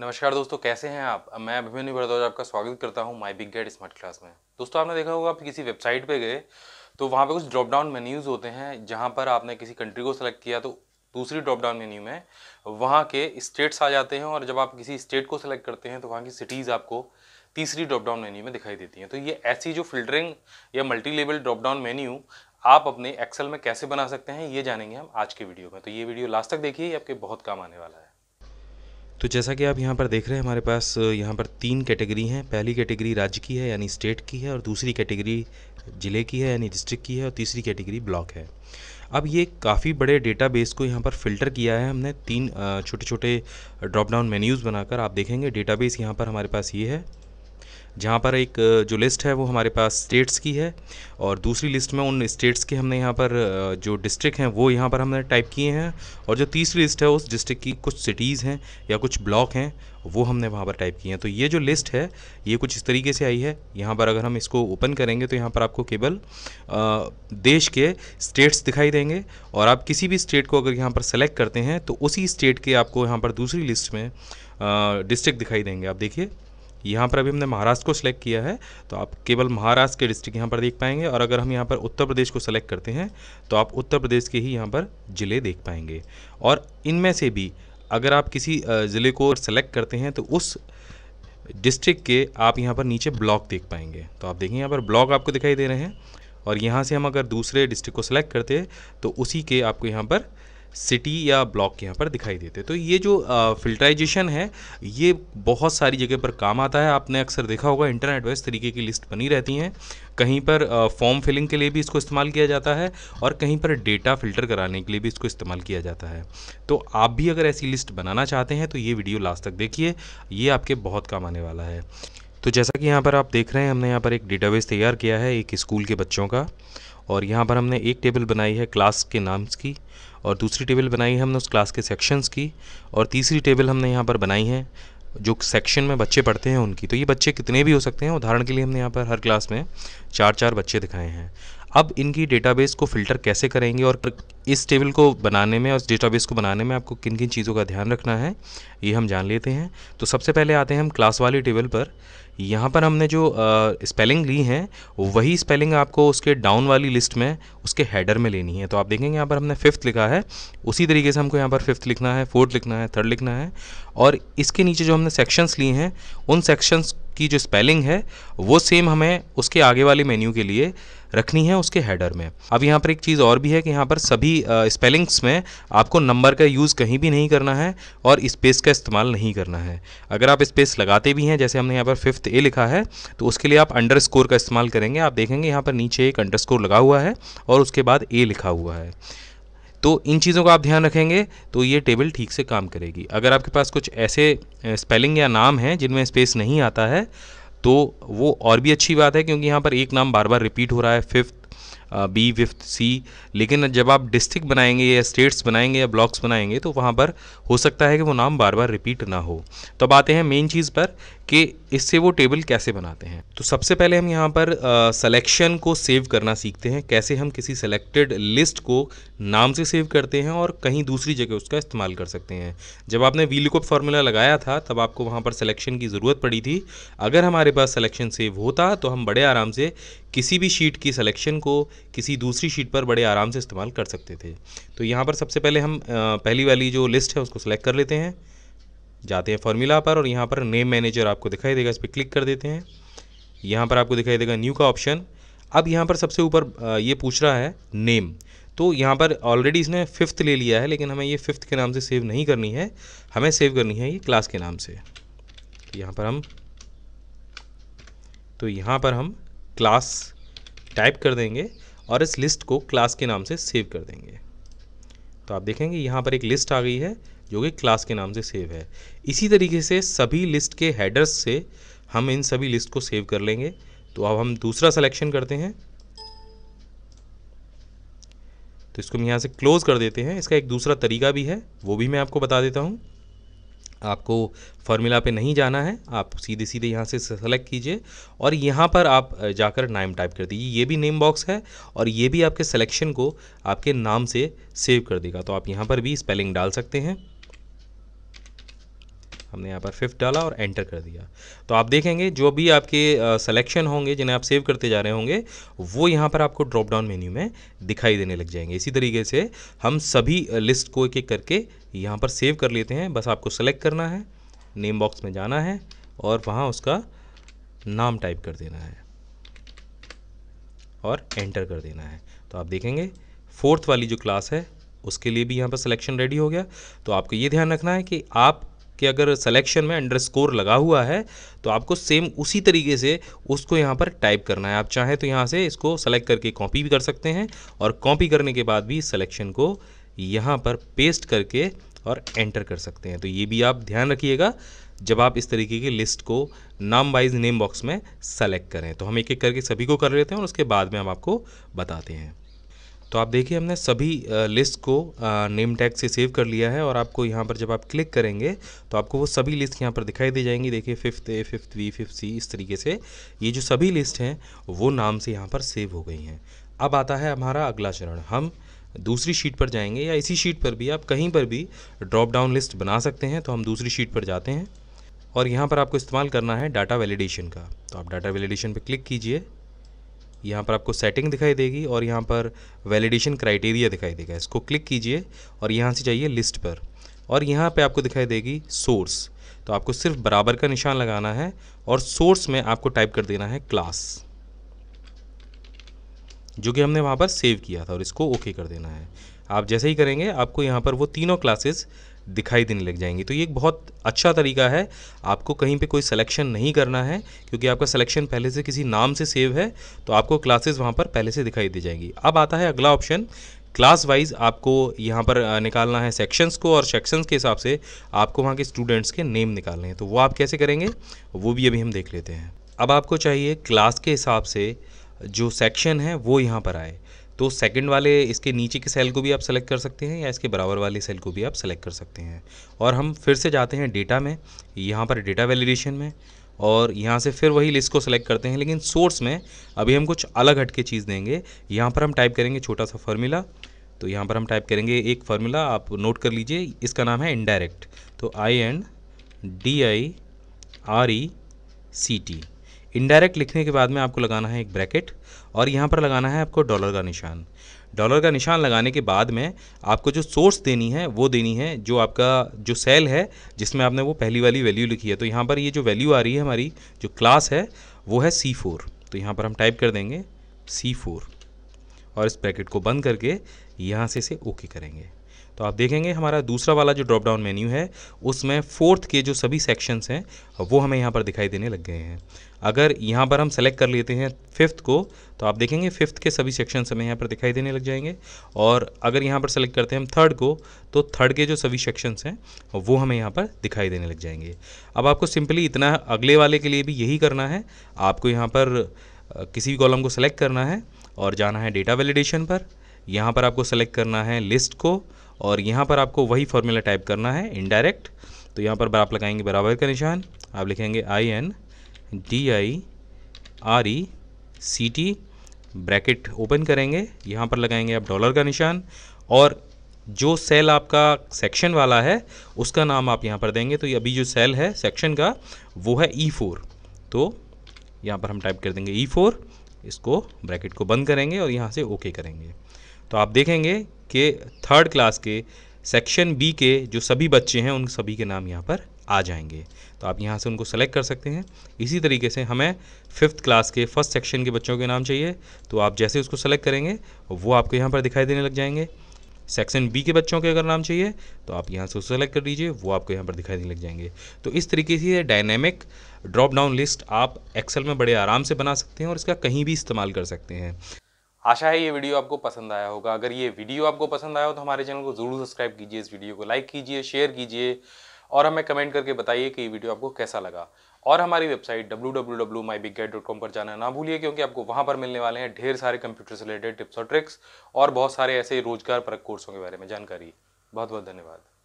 नमस्कार दोस्तों कैसे हैं आप मैं अभिमन्यु भरद्वाज आपका स्वागत करता हूं my big gate smart class में दोस्तों आपने देखा होगा आप किसी वेबसाइट पे गए तो वहां पे कुछ ड्रॉप डाउन मेन्यूज़ होते हैं जहां पर आपने किसी कंट्री को सेलेक्ट किया तो दूसरी ड्रॉप डाउन मेन्यू में वहाँ के स्टेट्स आ जाते हैं और जब आप किसी स्टेट को सेलेक्ट करते हैं तो वहाँ की सिटीज़ आपको तीसरी ड्रॉप डाउन मेन्यू में दिखाई देती हैं तो ये ऐसी जो फिल्टरिंग या multi level drop down menu आप अपने एक्सेल में कैसे बना सकते हैं ये जानेंगे हम आज के वीडियो में तो ये वीडियो लास्ट तक देखिए आपके बहुत काम आने वाला है तो जैसा कि आप यहाँ पर देख रहे हैं हमारे पास यहाँ पर तीन कैटेगरी हैं पहली कैटेगरी राज्य की है यानी स्टेट की है और दूसरी कैटेगरी ज़िले की है यानी डिस्ट्रिक्ट की है और तीसरी कैटेगरी ब्लॉक है अब ये काफ़ी बड़े डेटाबेस को यहाँ पर फ़िल्टर किया है हमने तीन छोटे छोटे ड्रॉप डाउन मेन्यूज़ बनाकर आप देखेंगे डेटाबेस यहाँ पर हमारे पास ये है जहाँ पर एक जो लिस्ट है वो हमारे पास स्टेट्स की है और दूसरी लिस्ट में उन स्टेट्स के हमने यहाँ पर जो डिस्ट्रिक्ट हैं वो यहाँ पर हमने टाइप किए हैं और जो तीसरी लिस्ट है उस डिस्ट्रिक्ट की कुछ सिटीज़ हैं या कुछ ब्लॉक हैं वो हमने वहाँ पर टाइप किए हैं तो ये जो लिस्ट है ये कुछ इस तरीके से आई है यहाँ पर अगर हम इसको ओपन करेंगे तो यहाँ पर आपको केवल देश के स्टेट्स दिखाई देंगे और आप किसी भी स्टेट को अगर यहाँ पर सेलेक्ट करते हैं तो उसी स्टेट के आपको यहाँ पर दूसरी लिस्ट में डिस्ट्रिक्ट दिखाई देंगे आप देखिए यहाँ पर अभी हमने महाराष्ट्र को सिलेक्ट किया है तो आप केवल महाराष्ट्र के डिस्ट्रिक्ट यहाँ पर देख पाएंगे और अगर हम यहाँ पर उत्तर प्रदेश को सेलेक्ट करते हैं तो आप उत्तर प्रदेश के ही यहाँ पर ज़िले देख पाएंगे और इनमें से भी अगर आप किसी ज़िले को सेलेक्ट करते हैं तो उस डिस्ट्रिक्ट के आप यहाँ पर नीचे ब्लॉक देख पाएंगे तो आप देखें यहाँ पर ब्लॉक आपको दिखाई दे रहे हैं और यहाँ से हम अगर दूसरे डिस्ट्रिक्ट को सिलेक्ट करते हैं तो उसी के आपको यहाँ पर सिटी या ब्लॉक के यहाँ पर दिखाई देते तो ये जो फिल्टराइजेशन है ये बहुत सारी जगह पर काम आता है आपने अक्सर देखा होगा इंटरनेट वाइज तरीके की लिस्ट बनी रहती हैं कहीं पर फॉर्म फिलिंग के लिए भी इसको इस्तेमाल किया जाता है और कहीं पर डेटा फिल्टर कराने के लिए भी इसको इस्तेमाल किया जाता है तो आप भी अगर ऐसी लिस्ट बनाना चाहते हैं तो ये वीडियो लास्ट तक देखिए ये आपके बहुत काम आने वाला है तो जैसा कि यहाँ पर आप देख रहे हैं हमने यहाँ पर एक डेटाबेस तैयार किया है एक स्कूल के बच्चों का और यहाँ पर हमने एक टेबल बनाई है क्लास के नाम्स की और दूसरी टेबल बनाई है हमने उस क्लास के सेक्शंस की और तीसरी टेबल हमने यहाँ पर बनाई है जो सेक्शन में बच्चे पढ़ते हैं उनकी तो ये बच्चे कितने भी हो सकते हैं उदाहरण के लिए हमने यहाँ पर हर क्लास में चार चार बच्चे दिखाए हैं अब इनकी डेटाबेस को फ़िल्टर कैसे करेंगे और इस टेबल को बनाने में और डेटाबेस को बनाने में आपको किन किन चीज़ों का ध्यान रखना है ये हम जान लेते हैं तो सबसे पहले आते हैं हम क्लास वाली टेबल पर यहाँ पर हमने जो स्पेलिंग ली है वही स्पेलिंग आपको उसके डाउन वाली लिस्ट में उसके हेडर में लेनी है तो आप देखेंगे यहाँ पर हमने फिफ्थ लिखा है उसी तरीके से हमको यहाँ पर फिफ्थ लिखना है फोर्थ लिखना है थर्ड लिखना है और इसके नीचे जो हमने सेक्शंस लिए हैं उन सेक्शंस की जो स्पेलिंग है वो सेम हमें उसके आगे वाले मेन्यू के लिए रखनी है उसके हेडर में अब यहाँ पर एक चीज़ और भी है कि यहाँ पर सभी स्पेलिंग्स में आपको नंबर का यूज़ कहीं भी नहीं करना है और स्पेस का इस्तेमाल नहीं करना है अगर आप स्पेस लगाते भी हैं जैसे हमने यहाँ पर फिफ्थ ए लिखा है तो उसके लिए आप अंडर का इस्तेमाल करेंगे आप देखेंगे यहाँ पर नीचे एक अंडर लगा हुआ है और उसके बाद ए लिखा हुआ है तो इन चीज़ों का आप ध्यान रखेंगे तो ये टेबल ठीक से काम करेगी अगर आपके पास कुछ ऐसे स्पेलिंग या नाम हैं जिनमें स्पेस नहीं आता है तो वो और भी अच्छी बात है क्योंकि यहाँ पर एक नाम बार बार रिपीट हो रहा है फिफ्थ बी फिफ्थ सी लेकिन जब आप डिस्ट्रिक्ट बनाएंगे या स्टेट्स बनाएंगे या ब्लॉक्स बनाएंगे तो वहाँ पर हो सकता है कि वो नाम बार बार रिपीट ना हो तो अब आते हैं मेन चीज़ पर कि इससे वो टेबल कैसे बनाते हैं तो सबसे पहले हम यहाँ पर सिलेक्शन को सेव करना सीखते हैं कैसे हम किसी सेलेक्टेड लिस्ट को नाम से सेव करते हैं और कहीं दूसरी जगह उसका इस्तेमाल कर सकते हैं जब आपने वीलकोप फार्मूला लगाया था तब आपको वहाँ पर सिलेक्शन की ज़रूरत पड़ी थी अगर हमारे पास सिलेक्शन सेव होता तो हम बड़े आराम से किसी भी शीट की सिलेक्शन को किसी दूसरी शीट पर बड़े आराम से इस्तेमाल कर सकते थे तो यहाँ पर सबसे पहले हम पहली वाली जो लिस्ट है उसको सेलेक्ट कर लेते हैं जाते हैं फॉर्मूला पर और यहाँ पर नेम मैनेजर आपको दिखाई देगा इस पर क्लिक कर देते हैं यहाँ पर आपको दिखाई देगा न्यू का ऑप्शन अब यहाँ पर सबसे ऊपर ये पूछ रहा है नेम तो यहाँ पर ऑलरेडी इसने फिफ्थ ले लिया है लेकिन हमें ये फिफ्थ के नाम से सेव नहीं करनी है हमें सेव करनी है ये क्लास के नाम से यहाँ पर हम तो यहाँ पर हम क्लास टाइप कर देंगे और इस लिस्ट को क्लास के नाम से सेव कर देंगे तो आप देखेंगे यहाँ पर एक लिस्ट आ गई है जो कि क्लास के नाम से सेव है इसी तरीके से सभी लिस्ट के हेडर्स से हम इन सभी लिस्ट को सेव कर लेंगे तो अब हम दूसरा सिलेक्शन करते हैं तो इसको हम यहाँ से क्लोज़ कर देते हैं इसका एक दूसरा तरीका भी है वो भी मैं आपको बता देता हूँ आपको फार्मूला पे नहीं जाना है आप सीधे सीधे यहाँ से सेलेक्ट कीजिए और यहाँ पर आप जाकर नाम टाइप कर दीजिए ये भी नेम बॉक्स है और ये भी आपके सिलेक्शन को आपके नाम से सेव कर देगा तो आप यहाँ पर भी स्पेलिंग डाल सकते हैं हमने यहाँ पर फिफ्थ डाला और एंटर कर दिया तो आप देखेंगे जो भी आपके सिलेक्शन होंगे जिन्हें आप सेव करते जा रहे होंगे वो यहाँ पर आपको ड्रॉप डाउन मेन्यू में दिखाई देने लग जाएंगे इसी तरीके से हम सभी लिस्ट को एक एक करके यहाँ पर सेव कर लेते हैं बस आपको सेलेक्ट करना है नेम बॉक्स में जाना है और वहाँ उसका नाम टाइप कर देना है और एंटर कर देना है तो आप देखेंगे फोर्थ वाली जो क्लास है उसके लिए भी यहाँ पर सिलेक्शन रेडी हो गया तो आपको ये ध्यान रखना है कि आप कि अगर सिलेक्शन में अंडरस्कोर लगा हुआ है तो आपको सेम उसी तरीके से उसको यहाँ पर टाइप करना है आप चाहें तो यहाँ से इसको सेलेक्ट करके कॉपी भी कर सकते हैं और कॉपी करने के बाद भी सिलेक्शन को यहाँ पर पेस्ट करके और एंटर कर सकते हैं तो ये भी आप ध्यान रखिएगा जब आप इस तरीके की लिस्ट को नाम वाइज नेम बॉक्स में सेलेक्ट करें तो हम एक एक करके सभी को कर लेते हैं और उसके बाद में हम आपको बताते हैं तो आप देखिए हमने सभी लिस्ट को नेम टैग से सेव कर लिया है और आपको यहाँ पर जब आप क्लिक करेंगे तो आपको वो सभी लिस्ट यहाँ पर दिखाई दी जाएंगी देखिए fifth A fifth B fifth C इस तरीके से ये जो सभी लिस्ट हैं वो नाम से यहाँ पर सेव हो गई हैं अब आता है हमारा अगला चरण हम दूसरी शीट पर जाएंगे या इसी शीट पर भी आप कहीं पर भी ड्रॉप डाउन लिस्ट बना सकते हैं तो हम दूसरी शीट पर जाते हैं और यहाँ पर आपको इस्तेमाल करना है डाटा वैलिडेशन का तो आप डाटा वैलिडेशन पर क्लिक कीजिए यहाँ पर आपको सेटिंग दिखाई देगी और यहाँ पर वैलिडेशन क्राइटेरिया दिखाई देगा इसको क्लिक कीजिए और यहाँ से जाइए लिस्ट पर और यहाँ पे आपको दिखाई देगी सोर्स तो आपको सिर्फ बराबर का निशान लगाना है और सोर्स में आपको टाइप कर देना है क्लास जो कि हमने वहाँ पर सेव किया था और इसको ओके कर देना है आप जैसे ही करेंगे आपको यहाँ पर वो तीनों क्लासेस दिखाई देने लग जाएंगी तो ये एक बहुत अच्छा तरीका है आपको कहीं पे कोई सिलेक्शन नहीं करना है क्योंकि आपका सिलेक्शन पहले से किसी नाम से सेव है तो आपको क्लासेस वहाँ पर पहले से दिखाई दे जाएंगी अब आता है अगला ऑप्शन क्लास वाइज आपको यहाँ पर निकालना है सेक्शंस को और सेक्शंस के हिसाब से आपको वहाँ के स्टूडेंट्स के नेम निकालने हैं तो वो आप कैसे करेंगे वो भी अभी हम देख लेते हैं अब आपको चाहिए क्लास के हिसाब से जो सेक्शन है वो यहाँ पर आए तो सेकंड वाले इसके नीचे के सेल को भी आप सेलेक्ट कर सकते हैं या इसके बराबर वाले सेल को भी आप सेलेक्ट कर सकते हैं और हम फिर से जाते हैं डेटा में यहाँ पर डेटा वैलिडेशन में और यहाँ से फिर वही लिस्ट को सेलेक्ट करते हैं लेकिन सोर्स में अभी हम कुछ अलग हट के चीज़ देंगे यहाँ पर हम टाइप करेंगे छोटा सा फार्मूला तो यहाँ पर हम टाइप करेंगे एक फार्मूला आप नोट कर लीजिए इसका नाम है इनडायरेक्ट तो I N D I R E C T indirect लिखने के बाद में आपको लगाना है एक ब्रैकेट और यहाँ पर लगाना है आपको डॉलर का निशान डॉलर का निशान लगाने के बाद में आपको जो सोर्स देनी है वो देनी है जो आपका जो सेल है जिसमें आपने वो पहली वाली वैल्यू लिखी है तो यहाँ पर ये जो वैल्यू आ रही है हमारी जो क्लास है वो है सी फोर तो यहाँ पर हम टाइप कर देंगे सी फोर और इस ब्रैकेट को बंद करके यहाँ से इसे ओके करेंगे तो आप देखेंगे हमारा दूसरा वाला जो ड्रॉप डाउन मेन्यू है उसमें फोर्थ के जो सभी सेक्शंस हैं वो हमें यहाँ पर दिखाई देने लग गए हैं अगर यहाँ पर हम सेलेक्ट कर लेते हैं फिफ्थ को तो आप देखेंगे फिफ्थ के सभी सेक्शन हमें यहाँ पर दिखाई देने लग जाएंगे और अगर यहाँ पर सेलेक्ट करते हैं हम थर्ड को तो थर्ड के जो सभी सेक्शंस हैं वो हमें यहाँ पर दिखाई देने लग जाएंगे अब आपको सिंपली इतना अगले वाले के लिए भी यही करना है आपको यहाँ पर किसी भी कॉलम को सेलेक्ट करना है और जाना है डेटा वैलिडेशन पर यहाँ पर आपको सेलेक्ट करना है लिस्ट को और यहाँ पर आपको वही फॉर्मूला टाइप करना है इनडायरेक्ट तो यहाँ पर आप लगाएंगे बराबर का निशान आप लिखेंगे I N D I R E C T bracket open करेंगे यहाँ पर लगाएंगे आप डॉलर का निशान और जो सेल आपका सेक्शन वाला है उसका नाम आप यहाँ पर देंगे तो अभी जो सेल है सेक्शन का वो है ई e फोर तो यहाँ पर हम टाइप कर देंगे ई e फोर इसको ब्रैकेट को बंद करेंगे और यहाँ से ओके करेंगे तो आप देखेंगे कि थर्ड क्लास के सेक्शन बी के जो सभी बच्चे हैं उन सभी के नाम यहाँ पर आ जाएंगे तो आप यहाँ से उनको सेलेक्ट कर सकते हैं इसी तरीके से हमें फिफ्थ क्लास के फर्स्ट सेक्शन के बच्चों के नाम चाहिए तो आप जैसे उसको सेलेक्ट करेंगे वो आपको यहाँ पर दिखाई देने लग जाएंगे सेक्शन बी के बच्चों के अगर नाम चाहिए तो आप यहाँ से सेलेक्ट कर लीजिए वो आपको यहाँ पर दिखाई देने लग जाएंगे तो इस तरीके से डायनेमिक ड्रॉप डाउन लिस्ट आप एक्सेल में बड़े आराम से बना सकते हैं और इसका कहीं भी इस्तेमाल कर सकते हैं आशा है ये वीडियो आपको पसंद आया होगा अगर ये वीडियो आपको पसंद आया हो तो हमारे चैनल को ज़रूर सब्सक्राइब कीजिए इस वीडियो को लाइक कीजिए शेयर कीजिए और हमें कमेंट करके बताइए कि ये वीडियो आपको कैसा लगा और हमारी वेबसाइट डब्ल्यू पर जाना ना भूलिए क्योंकि आपको वहाँ पर मिलने वाले हैं ढेर सारे कंप्यूटर से रिलेटेड टिप्स और ट्रिक्स और बहुत सारे ऐसे रोजगार परक कोर्सों के बारे में जानकारी बहुत बहुत धन्यवाद